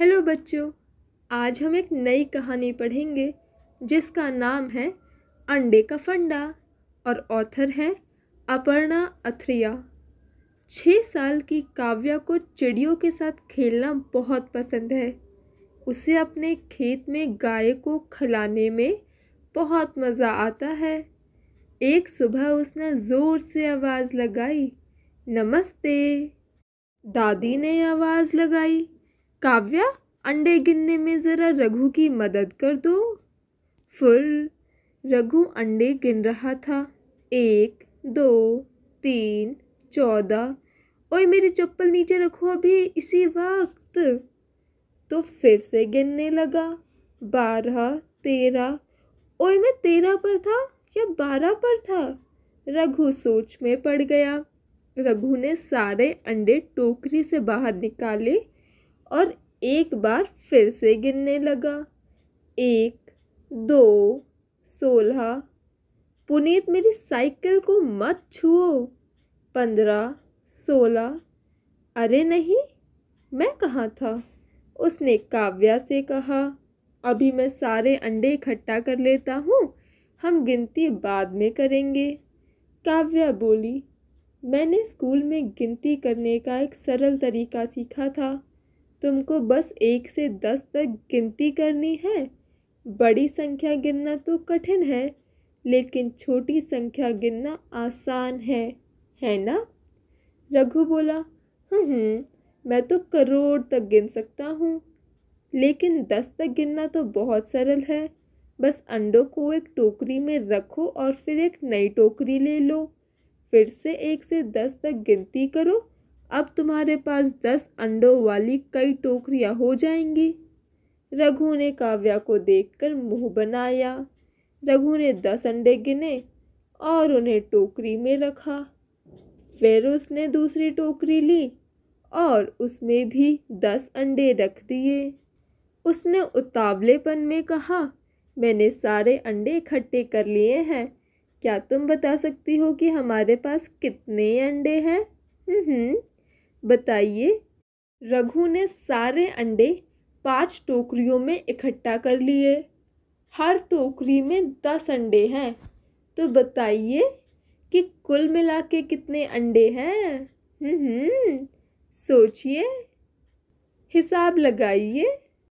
hello बच्चों आज हम एक नई कहानी पढ़ेंगे जिसका नाम है अंडे का फंडा और ऑथर है अपर्णा अथरिया छः साल की काव्या को चिड़ियों के साथ खेलना बहुत पसंद है उसे अपने खेत में गाय को खिलाने में बहुत मज़ा आता है एक सुबह उसने ज़ोर से आवाज़ लगाई नमस्ते दादी ने आवाज़ लगाई काव्या अंडे गिनने में ज़रा रघु की मदद कर दो फिर रघु अंडे गिन रहा था एक दो तीन चौदह ओए मेरी चप्पल नीचे रखो अभी इसी वक्त तो फिर से गिनने लगा बारह तेरह ओए मैं तेरह पर था या बारह पर था रघु सोच में पड़ गया रघु ने सारे अंडे टोकरी से बाहर निकाले और एक बार फिर से गिनने लगा एक दो सोलह पुनीत मेरी साइकिल को मत छुओ पंद्रह सोलह अरे नहीं मैं कहाँ था उसने काव्या से कहा अभी मैं सारे अंडे इकट्ठा कर लेता हूँ हम गिनती बाद में करेंगे काव्या बोली मैंने स्कूल में गिनती करने का एक सरल तरीका सीखा था तुमको बस एक से दस तक गिनती करनी है बड़ी संख्या गिनना तो कठिन है लेकिन छोटी संख्या गिनना आसान है है ना रघु बोला हम्म मैं तो करोड़ तक गिन सकता हूँ लेकिन दस तक गिनना तो बहुत सरल है बस अंडों को एक टोकरी में रखो और फिर एक नई टोकरी ले लो फिर से एक से दस तक गिनती करो अब तुम्हारे पास दस अंडों वाली कई टोकरियाँ हो जाएंगी रघु ने काव्या को देखकर मुंह बनाया रघु ने दस अंडे गिने और उन्हें टोकरी में रखा फिर उसने दूसरी टोकरी ली और उसमें भी दस अंडे रख दिए उसने उतावलेपन में कहा मैंने सारे अंडे इकट्ठे कर लिए हैं क्या तुम बता सकती हो कि हमारे पास कितने अंडे हैं हम्म बताइए रघु ने सारे अंडे पांच टोकरियों में इकट्ठा कर लिए हर टोकरी में दस अंडे हैं तो बताइए कि कुल मिला के कितने अंडे हैं हम्म, हम्म, सोचिए हिसाब लगाइए